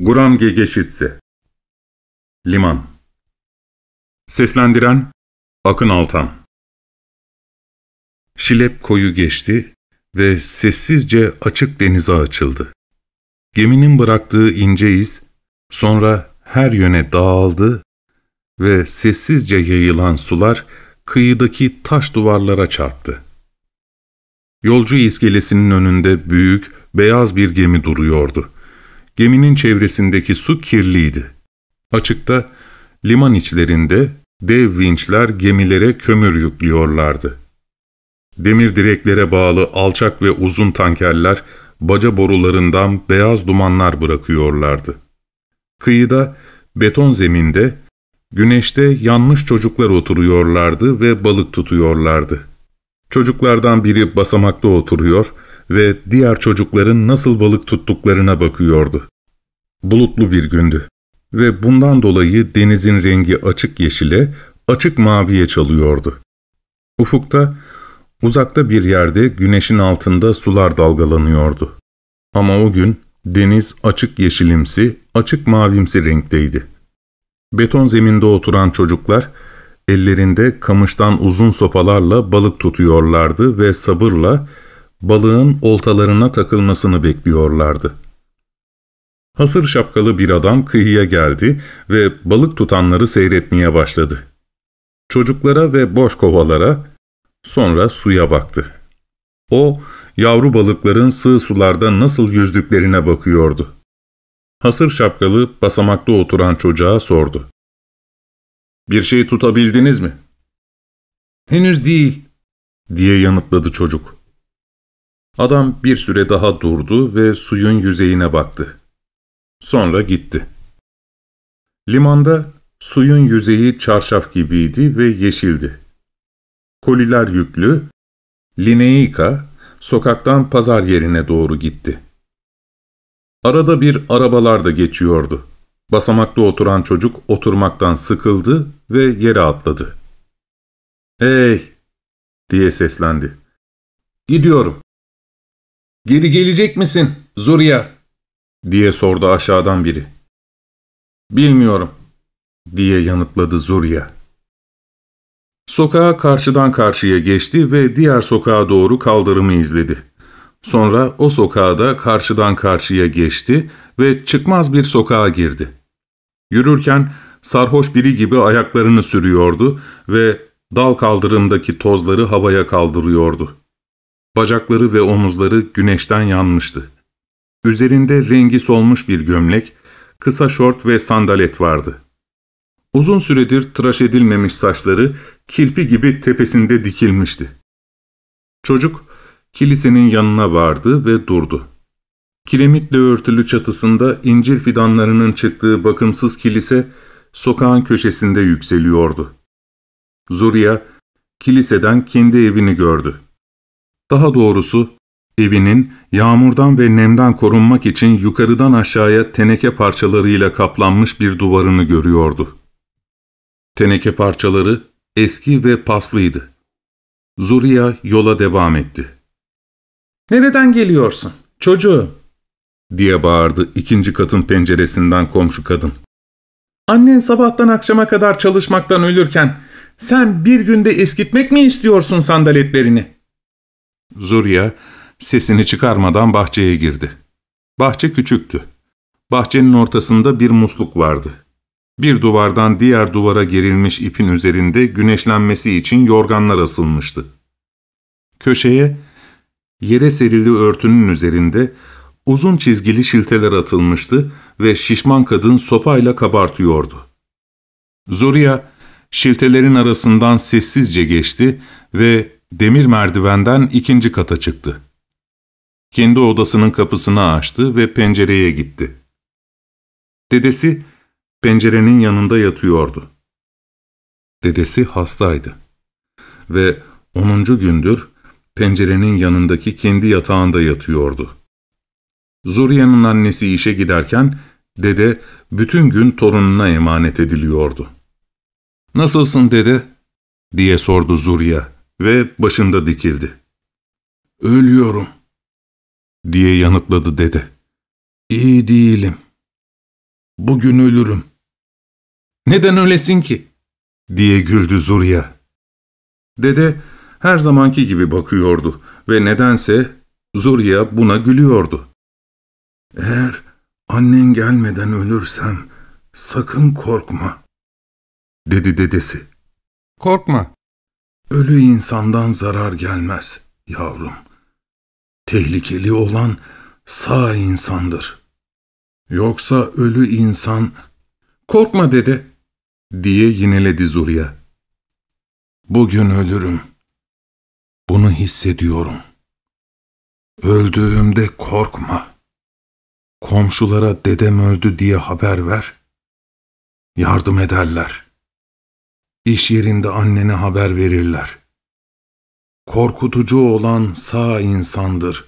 Guramge Geçitse, Liman Seslendiren Akın Altan Şilep koyu geçti ve sessizce açık denize açıldı. Geminin bıraktığı ince iz, sonra her yöne dağıldı ve sessizce yayılan sular kıyıdaki taş duvarlara çarptı. Yolcu iskelesinin önünde büyük, beyaz bir gemi duruyordu geminin çevresindeki su kirliydi. Açıkta, liman içlerinde dev vinçler gemilere kömür yüklüyorlardı. Demir direklere bağlı alçak ve uzun tankerler, baca borularından beyaz dumanlar bırakıyorlardı. Kıyıda, beton zeminde, güneşte yanmış çocuklar oturuyorlardı ve balık tutuyorlardı. Çocuklardan biri basamakta oturuyor, ve diğer çocukların nasıl balık tuttuklarına bakıyordu. Bulutlu bir gündü ve bundan dolayı denizin rengi açık yeşile, açık maviye çalıyordu. Ufukta, uzakta bir yerde güneşin altında sular dalgalanıyordu. Ama o gün deniz açık yeşilimsi, açık mavimsi renkteydi. Beton zeminde oturan çocuklar, ellerinde kamıştan uzun sopalarla balık tutuyorlardı ve sabırla balığın oltalarına takılmasını bekliyorlardı. Hasır şapkalı bir adam kıyıya geldi ve balık tutanları seyretmeye başladı. Çocuklara ve boş kovalara, sonra suya baktı. O, yavru balıkların sığ sularda nasıl yüzdüklerine bakıyordu. Hasır şapkalı basamakta oturan çocuğa sordu. ''Bir şey tutabildiniz mi?'' ''Henüz değil.'' diye yanıtladı çocuk. Adam bir süre daha durdu ve suyun yüzeyine baktı. Sonra gitti. Limanda suyun yüzeyi çarşaf gibiydi ve yeşildi. Koliler yüklü, Lineika sokaktan pazar yerine doğru gitti. Arada bir arabalar da geçiyordu. Basamakta oturan çocuk oturmaktan sıkıldı ve yere atladı. ''Hey!'' diye seslendi. ''Gidiyorum.'' ''Geri gelecek misin Zuriya?'' diye sordu aşağıdan biri. ''Bilmiyorum.'' diye yanıtladı Zuriya. Sokağa karşıdan karşıya geçti ve diğer sokağa doğru kaldırımı izledi. Sonra o sokağa da karşıdan karşıya geçti ve çıkmaz bir sokağa girdi. Yürürken sarhoş biri gibi ayaklarını sürüyordu ve dal kaldırımdaki tozları havaya kaldırıyordu. Bacakları ve omuzları güneşten yanmıştı. Üzerinde rengi solmuş bir gömlek, kısa şort ve sandalet vardı. Uzun süredir tıraş edilmemiş saçları kirpi gibi tepesinde dikilmişti. Çocuk kilisenin yanına vardı ve durdu. Kiremitle örtülü çatısında incir fidanlarının çıktığı bakımsız kilise sokağın köşesinde yükseliyordu. Zuriya kiliseden kendi evini gördü. Daha doğrusu evinin yağmurdan ve nemden korunmak için yukarıdan aşağıya teneke parçalarıyla kaplanmış bir duvarını görüyordu. Teneke parçaları eski ve paslıydı. Zuriya yola devam etti. ''Nereden geliyorsun? çocuğu? diye bağırdı ikinci katın penceresinden komşu kadın. ''Annen sabahtan akşama kadar çalışmaktan ölürken sen bir günde eskitmek mi istiyorsun sandaletlerini?'' Zuriya sesini çıkarmadan bahçeye girdi. Bahçe küçüktü. Bahçenin ortasında bir musluk vardı. Bir duvardan diğer duvara gerilmiş ipin üzerinde güneşlenmesi için yorganlar asılmıştı. Köşeye, yere serili örtünün üzerinde uzun çizgili şilteler atılmıştı ve şişman kadın sopayla kabartıyordu. Zoria, şiltelerin arasından sessizce geçti ve demir merdivenden ikinci kata çıktı. Kendi odasının kapısını açtı ve pencereye gitti. Dedesi pencerenin yanında yatıyordu. Dedesi hastaydı ve onuncu gündür pencerenin yanındaki kendi yatağında yatıyordu. Zuriya'nın annesi işe giderken dede bütün gün torununa emanet ediliyordu. ''Nasılsın dede?'' diye sordu Zuriya ve başında dikildi. ''Ölüyorum.'' diye yanıtladı dede. ''İyi değilim. Bugün ölürüm.'' ''Neden ölesin ki?'' diye güldü Zuriya. Dede her zamanki gibi bakıyordu ve nedense Zuriya buna gülüyordu. ''Eğer annen gelmeden ölürsem sakın korkma.'' dedi dedesi. ''Korkma. Ölü insandan zarar gelmez yavrum. Tehlikeli olan sağ insandır. Yoksa ölü insan... Korkma dede, diye yineledi Zuriye. Bugün ölürüm. Bunu hissediyorum. Öldüğümde korkma. Komşulara dedem öldü diye haber ver. Yardım ederler.'' iş yerinde annene haber verirler. Korkutucu olan sağ insandır.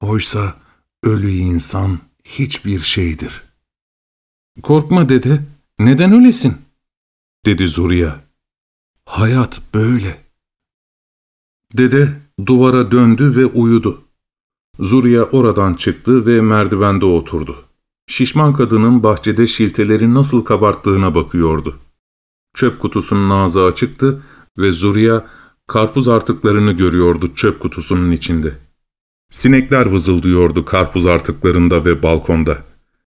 Oysa ölü insan hiçbir şeydir. Korkma dede, neden ölesin? dedi Zuriya. Hayat böyle. Dede duvara döndü ve uyudu. Zuriya oradan çıktı ve merdivende oturdu. Şişman kadının bahçede şilteleri nasıl kabarttığına bakıyordu. Çöp kutusunun ağzı açıktı ve Zuriya karpuz artıklarını görüyordu çöp kutusunun içinde. Sinekler vızıldıyordu karpuz artıklarında ve balkonda.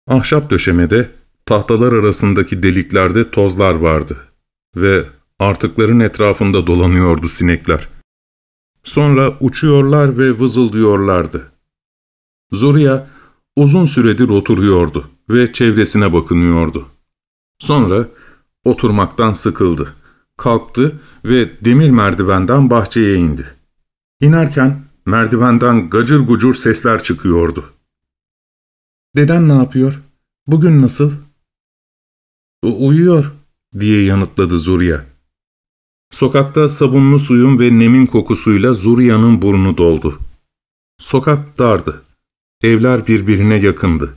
Ahşap döşemede, tahtalar arasındaki deliklerde tozlar vardı ve artıkların etrafında dolanıyordu sinekler. Sonra uçuyorlar ve vızıldıyorlardı. Zuriya uzun süredir oturuyordu ve çevresine bakınıyordu. Sonra Oturmaktan sıkıldı. Kalktı ve demir merdivenden bahçeye indi. İnerken merdivenden gacır gucur sesler çıkıyordu. ''Deden ne yapıyor? Bugün nasıl?'' ''Uyuyor.'' diye yanıtladı Zuriye. Sokakta sabunlu suyun ve nemin kokusuyla Zuriya'nın burnu doldu. Sokak dardı. Evler birbirine yakındı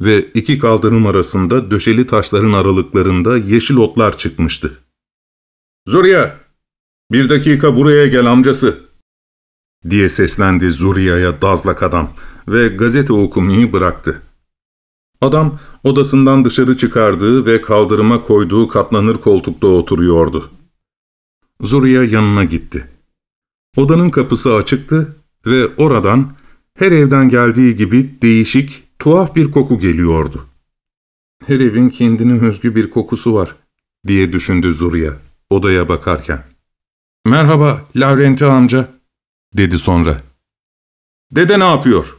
ve iki kaldırım arasında döşeli taşların aralıklarında yeşil otlar çıkmıştı. ''Zuriya! Bir dakika buraya gel amcası!'' diye seslendi Zuriya'ya dazlak adam ve gazete okumayı bıraktı. Adam odasından dışarı çıkardığı ve kaldırıma koyduğu katlanır koltukta oturuyordu. Zuriya yanına gitti. Odanın kapısı açıktı ve oradan her evden geldiği gibi değişik Tuhaf bir koku geliyordu. Her evin kendine özgü bir kokusu var diye düşündü Zuriye odaya bakarken. Merhaba Lavrenti amca dedi sonra. Dede ne yapıyor?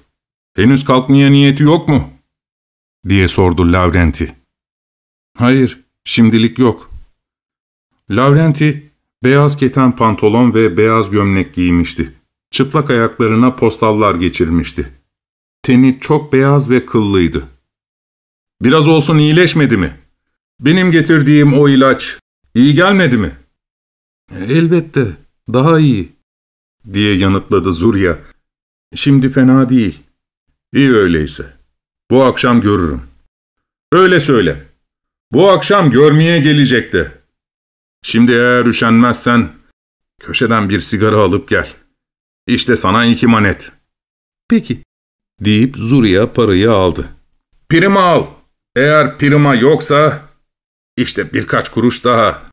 Henüz kalkmaya niyeti yok mu? diye sordu Lavrenti. Hayır, şimdilik yok. Lavrenti beyaz keten pantolon ve beyaz gömlek giymişti. Çıplak ayaklarına postallar geçirmişti. Teni çok beyaz ve kıllıydı. ''Biraz olsun iyileşmedi mi? Benim getirdiğim o ilaç iyi gelmedi mi?'' E, ''Elbette, daha iyi.'' diye yanıtladı Zurya. ''Şimdi fena değil.'' ''İyi öyleyse. Bu akşam görürüm.'' ''Öyle söyle. Bu akşam görmeye gelecekti.'' ''Şimdi eğer üşenmezsen köşeden bir sigara alıp gel. İşte sana iki manet.'' ''Peki.'' deyip Zuriya parayı aldı. Prim al. Eğer prima yoksa işte birkaç kuruş daha.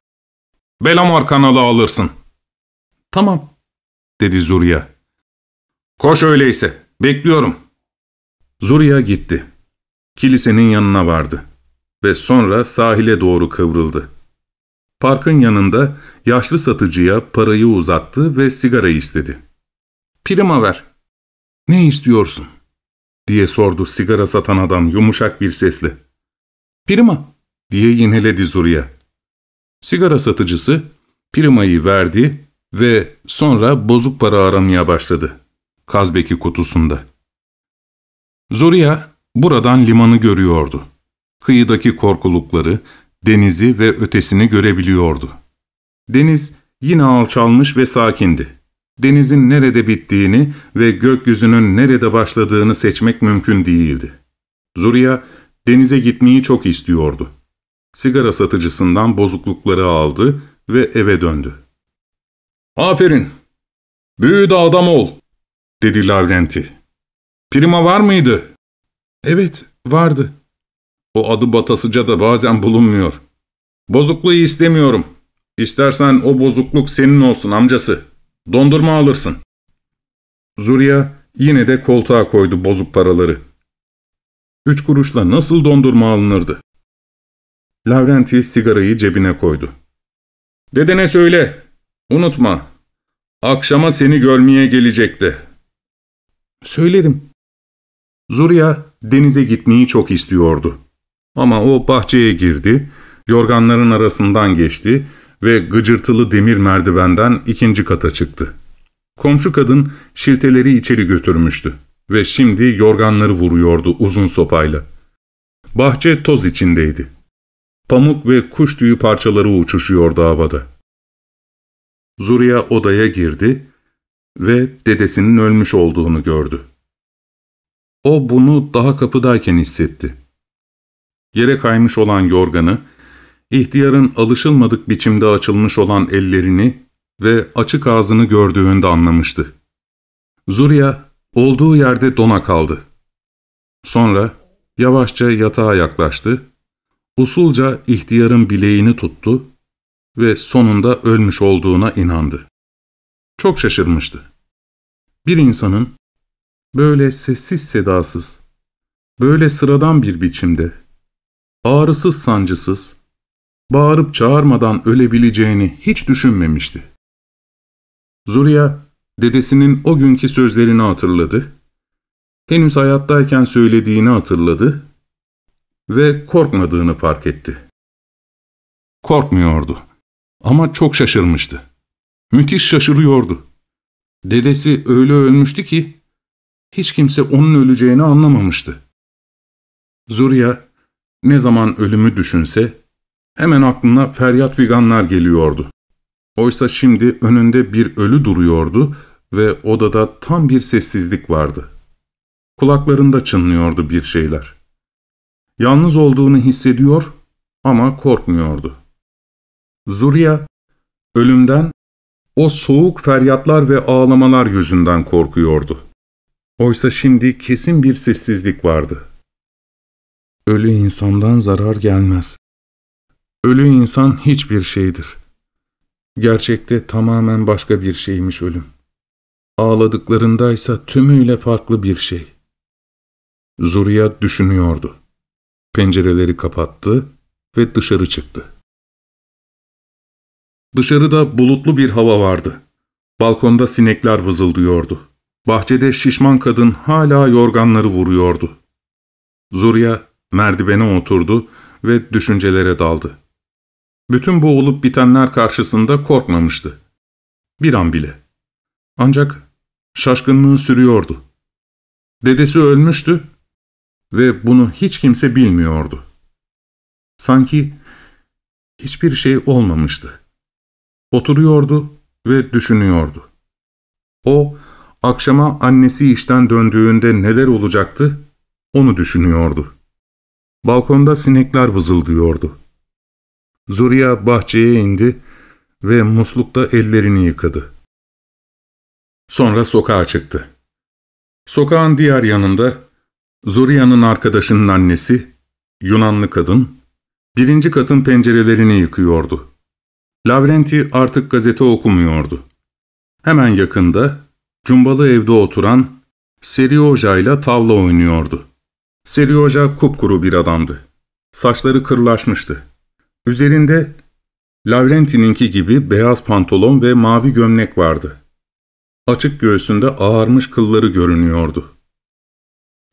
Belamar kanalı alırsın. Tamam dedi Zuriya. Koş öyleyse. Bekliyorum. Zuriya gitti. Kilisenin yanına vardı ve sonra sahile doğru kıvrıldı. Parkın yanında yaşlı satıcıya parayı uzattı ve sigara istedi. Prima ver. Ne istiyorsun? diye sordu sigara satan adam yumuşak bir sesle. Prima diye yineledi Zuriye. Sigara satıcısı primayı verdi ve sonra bozuk para aramaya başladı. Kazbeki kutusunda. Zuriye buradan limanı görüyordu. Kıyıdaki korkulukları, denizi ve ötesini görebiliyordu. Deniz yine alçalmış ve sakindi denizin nerede bittiğini ve gökyüzünün nerede başladığını seçmek mümkün değildi. Zuriya, denize gitmeyi çok istiyordu. Sigara satıcısından bozuklukları aldı ve eve döndü. ''Aferin, büyü de adam ol.'' dedi Lavrenti. ''Prima var mıydı?'' ''Evet, vardı.'' O adı batasıca da bazen bulunmuyor. Bozukluğu istemiyorum. İstersen o bozukluk senin olsun amcası.'' Dondurma alırsın. Zuriya yine de koltuğa koydu bozuk paraları. Üç kuruşla nasıl dondurma alınırdı? Lavrenti sigarayı cebine koydu. Dedene söyle, unutma, akşama seni görmeye gelecekti. Söylerim. Zuriya denize gitmeyi çok istiyordu. Ama o bahçeye girdi, yorganların arasından geçti, ve gıcırtılı demir merdivenden ikinci kata çıktı. Komşu kadın şilteleri içeri götürmüştü ve şimdi yorganları vuruyordu uzun sopayla. Bahçe toz içindeydi. Pamuk ve kuş tüyü parçaları uçuşuyordu havada. Zuriya odaya girdi ve dedesinin ölmüş olduğunu gördü. O bunu daha kapıdayken hissetti. Yere kaymış olan yorganı ihtiyarın alışılmadık biçimde açılmış olan ellerini ve açık ağzını gördüğünde anlamıştı. Zuriya olduğu yerde dona kaldı. Sonra yavaşça yatağa yaklaştı, usulca ihtiyarın bileğini tuttu ve sonunda ölmüş olduğuna inandı. Çok şaşırmıştı. Bir insanın böyle sessiz sedasız, böyle sıradan bir biçimde, ağrısız sancısız, bağırıp çağırmadan ölebileceğini hiç düşünmemişti. Zuriya, dedesinin o günkü sözlerini hatırladı, henüz hayattayken söylediğini hatırladı ve korkmadığını fark etti. Korkmuyordu ama çok şaşırmıştı. Müthiş şaşırıyordu. Dedesi öyle ölmüştü ki hiç kimse onun öleceğini anlamamıştı. Zuriya ne zaman ölümü düşünse Hemen aklına feryat figanlar geliyordu. Oysa şimdi önünde bir ölü duruyordu ve odada tam bir sessizlik vardı. Kulaklarında çınlıyordu bir şeyler. Yalnız olduğunu hissediyor ama korkmuyordu. Zuriya, ölümden, o soğuk feryatlar ve ağlamalar yüzünden korkuyordu. Oysa şimdi kesin bir sessizlik vardı. Ölü insandan zarar gelmez. Ölü insan hiçbir şeydir. Gerçekte tamamen başka bir şeymiş ölüm. Ağladıklarındaysa tümüyle farklı bir şey. Zuriyat düşünüyordu. Pencereleri kapattı ve dışarı çıktı. Dışarıda bulutlu bir hava vardı. Balkonda sinekler vızıldıyordu. Bahçede şişman kadın hala yorganları vuruyordu. Zuriya merdivene oturdu ve düşüncelere daldı. Bütün bu olup bitenler karşısında korkmamıştı. Bir an bile. Ancak şaşkınlığı sürüyordu. Dedesi ölmüştü ve bunu hiç kimse bilmiyordu. Sanki hiçbir şey olmamıştı. Oturuyordu ve düşünüyordu. O, akşama annesi işten döndüğünde neler olacaktı onu düşünüyordu. Balkonda sinekler vızıldıyordu. Zuriya bahçeye indi ve muslukta ellerini yıkadı. Sonra sokağa çıktı. Sokağın diğer yanında Zoriya'nın arkadaşının annesi, Yunanlı kadın, birinci katın pencerelerini yıkıyordu. Lavrenti artık gazete okumuyordu. Hemen yakında, cumbalı evde oturan Seri ile tavla oynuyordu. Seri kupkuru bir adamdı. Saçları kırlaşmıştı. Üzerinde Lavrenti'ninki gibi beyaz pantolon ve mavi gömlek vardı. Açık göğsünde ağarmış kılları görünüyordu.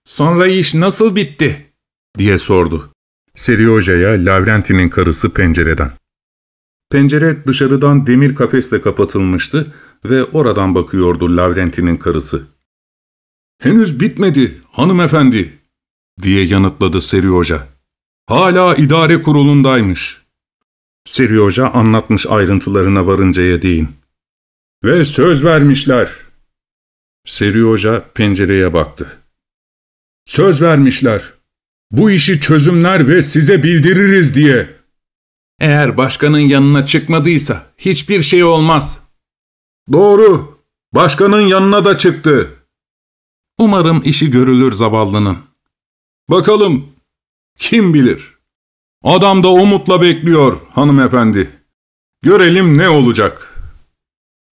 ''Sonra iş nasıl bitti?'' diye sordu. Serioja'ya Lavrenti'nin karısı pencereden. Pencere dışarıdan demir kafesle kapatılmıştı ve oradan bakıyordu Lavrenti'nin karısı. ''Henüz bitmedi hanımefendi.'' diye yanıtladı Seri ''Hala idare kurulundaymış.'' Siri anlatmış ayrıntılarına varıncaya değin. Ve söz vermişler. Seri pencereye baktı. Söz vermişler. Bu işi çözümler ve size bildiririz diye. Eğer başkanın yanına çıkmadıysa hiçbir şey olmaz. Doğru. Başkanın yanına da çıktı. Umarım işi görülür zavallının. Bakalım kim bilir? Adam da umutla bekliyor hanımefendi. Görelim ne olacak.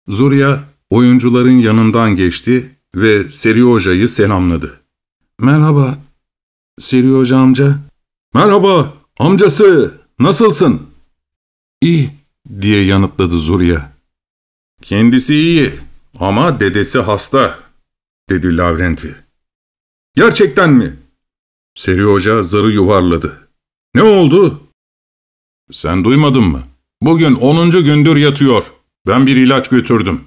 Zuriya oyuncuların yanından geçti ve Seri Hoca'yı selamladı. Merhaba Seri Hoca amca. Merhaba amcası nasılsın? İyi diye yanıtladı Zuriya. Kendisi iyi ama dedesi hasta dedi Lavrenti. Gerçekten mi? Seri Hoca zarı yuvarladı. Ne oldu? Sen duymadın mı? Bugün onuncu gündür yatıyor. Ben bir ilaç götürdüm.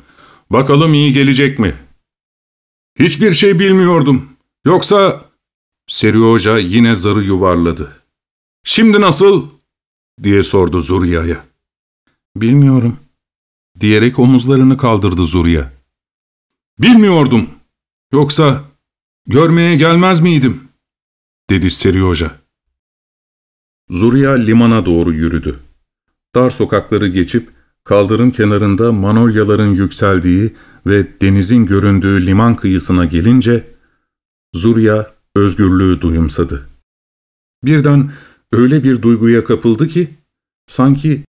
Bakalım iyi gelecek mi? Hiçbir şey bilmiyordum. Yoksa... Seri Hoca yine zarı yuvarladı. Şimdi nasıl? diye sordu Zuriya'ya. Bilmiyorum. Diyerek omuzlarını kaldırdı Zuriya. Bilmiyordum. Yoksa görmeye gelmez miydim? dedi Seri Hoca. Zuriya limana doğru yürüdü. Dar sokakları geçip kaldırım kenarında manolyaların yükseldiği ve denizin göründüğü liman kıyısına gelince Zuriya özgürlüğü duyumsadı. Birden öyle bir duyguya kapıldı ki sanki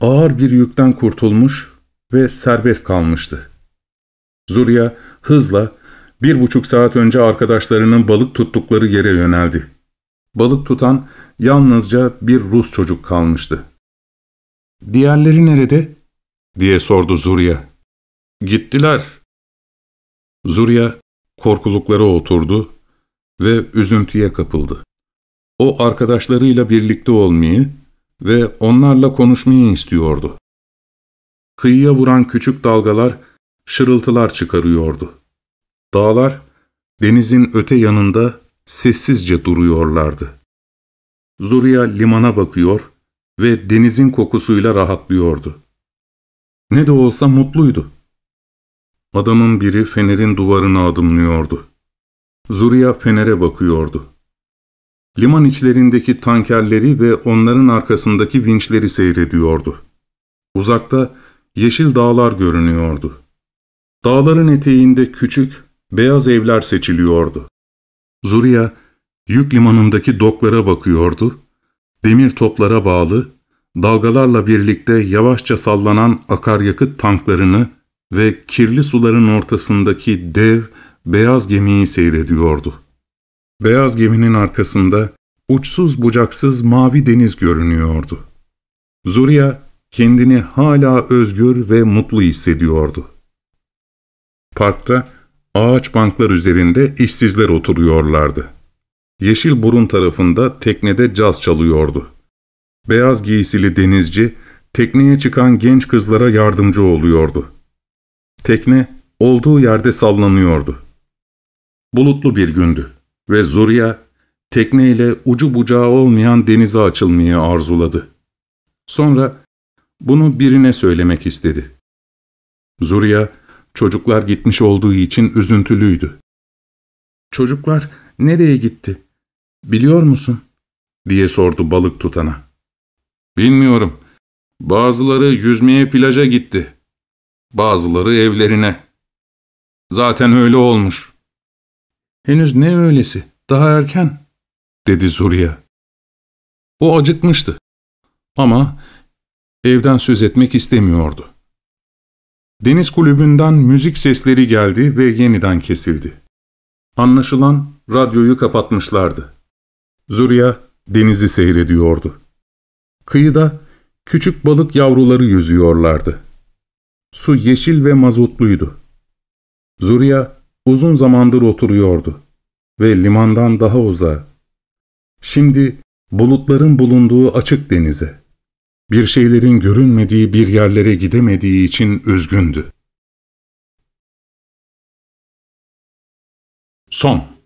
ağır bir yükten kurtulmuş ve serbest kalmıştı. Zuriya hızla bir buçuk saat önce arkadaşlarının balık tuttukları yere yöneldi. Balık tutan yalnızca bir Rus çocuk kalmıştı. ''Diğerleri nerede?'' diye sordu Zuriya. ''Gittiler.'' Zuriya korkuluklara oturdu ve üzüntüye kapıldı. O arkadaşlarıyla birlikte olmayı ve onlarla konuşmayı istiyordu. Kıyıya vuran küçük dalgalar şırıltılar çıkarıyordu. Dağlar denizin öte yanında sessizce duruyorlardı. Zuriya limana bakıyor ve denizin kokusuyla rahatlıyordu. Ne de olsa mutluydu. Adamın biri fenerin duvarına adımlıyordu. Zuriya fenere bakıyordu. Liman içlerindeki tankerleri ve onların arkasındaki vinçleri seyrediyordu. Uzakta yeşil dağlar görünüyordu. Dağların eteğinde küçük, beyaz evler seçiliyordu. Zuriya, yük limanındaki doklara bakıyordu. Demir toplara bağlı, dalgalarla birlikte yavaşça sallanan akaryakıt tanklarını ve kirli suların ortasındaki dev, beyaz gemiyi seyrediyordu. Beyaz geminin arkasında uçsuz bucaksız mavi deniz görünüyordu. Zuriya kendini hala özgür ve mutlu hissediyordu. Parkta Ağaç banklar üzerinde işsizler oturuyorlardı. Yeşil burun tarafında teknede caz çalıyordu. Beyaz giysili denizci, tekneye çıkan genç kızlara yardımcı oluyordu. Tekne olduğu yerde sallanıyordu. Bulutlu bir gündü ve Zuriya tekneyle ucu bucağı olmayan denize açılmayı arzuladı. Sonra bunu birine söylemek istedi. Zuriya Çocuklar gitmiş olduğu için üzüntülüydü. Çocuklar nereye gitti? Biliyor musun? diye sordu balık tutana. Bilmiyorum. Bazıları yüzmeye plaja gitti. Bazıları evlerine. Zaten öyle olmuş. Henüz ne öylesi? Daha erken, dedi Zuriya. O acıkmıştı. Ama evden söz etmek istemiyordu. Deniz kulübünden müzik sesleri geldi ve yeniden kesildi. Anlaşılan radyoyu kapatmışlardı. Zürya denizi seyrediyordu. Kıyıda küçük balık yavruları yüzüyorlardı. Su yeşil ve mazotluydu. Zürya uzun zamandır oturuyordu ve limandan daha uzağa. Şimdi bulutların bulunduğu açık denize, bir şeylerin görünmediği bir yerlere gidemediği için üzgündü. Son